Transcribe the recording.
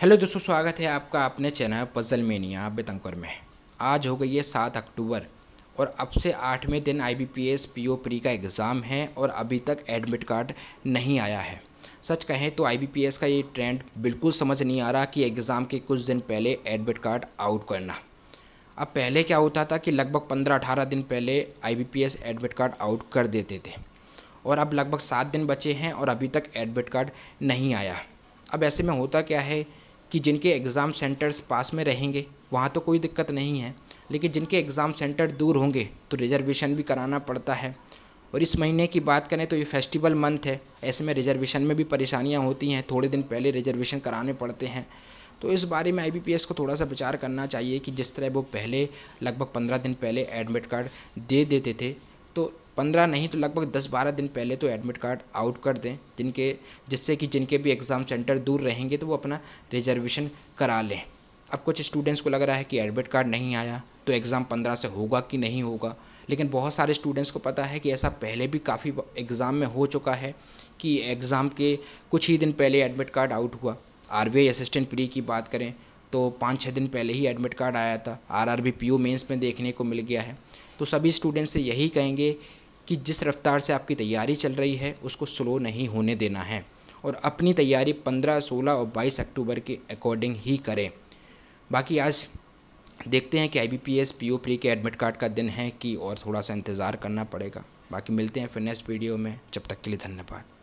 hello दोस्तों स्वागत है आपका अपने चैनल पजल मेनिया बेतंकर में आज हो गई है सात अक्टूबर और अब से आठवें दिन I B P S P O pre का एग्ज़ाम है और अभी तक एडमिट कार्ड नहीं आया है सच कहें तो आई बी पी एस का ये ट्रेंड बिल्कुल समझ नहीं आ रहा कि एग्ज़ाम के कुछ दिन पहले एडमिट कार्ड आउट करना अब पहले क्या होता था कि लगभग पंद्रह अठारह दिन पहले I B P S admit card out कर देते थे और अब लगभग सात दिन बचे हैं और अभी तक एडमिट कार्ड नहीं आया अब ऐसे में होता क्या है कि जिनके एग्ज़ाम सेंटर्स पास में रहेंगे वहाँ तो कोई दिक्कत नहीं है लेकिन जिनके एग्ज़ाम सेंटर दूर होंगे तो रिजर्वेशन भी कराना पड़ता है और इस महीने की बात करें तो ये फेस्टिवल मंथ है ऐसे में रिजर्वेशन में भी परेशानियाँ होती हैं थोड़े दिन पहले रिजर्वेशन कराने पड़ते हैं तो इस बारे में आई को थोड़ा सा विचार करना चाहिए कि जिस तरह वो पहले लगभग पंद्रह दिन पहले एडमिट कार्ड दे देते थे तो पंद्रह नहीं तो लगभग दस बारह दिन पहले तो एडमिट कार्ड आउट कर दें जिनके जिससे कि जिनके भी एग्ज़ाम सेंटर दूर रहेंगे तो वो अपना रिजर्वेशन करा लें अब कुछ स्टूडेंट्स को लग रहा है कि एडमिट कार्ड नहीं आया तो एग्ज़ाम पंद्रह से होगा कि नहीं होगा लेकिन बहुत सारे स्टूडेंट्स को पता है कि ऐसा पहले भी काफ़ी एग्ज़ाम में हो चुका है कि एग्ज़ाम के कुछ ही दिन पहले एडमिट कार्ड आउट हुआ आर असिस्टेंट प्री की बात करें तो पाँच छः दिन पहले ही एडमिट कार्ड आया था R R B P U mains में देखने को मिल गया है तो सभी स्टूडेंट्स से यही कहेंगे कि जिस रफ्तार से आपकी तैयारी चल रही है उसको स्लो नहीं होने देना है और अपनी तैयारी 15, 16 और 22 अक्टूबर के अकॉर्डिंग ही करें बाकी आज देखते हैं कि I B P S P O pre के एडमिट कार्ड का दिन है कि और थोड़ा सा इंतज़ार करना पड़ेगा बाकी मिलते हैं फिर नेक्स्ट वीडियो में जब तक के लिए धन्यवाद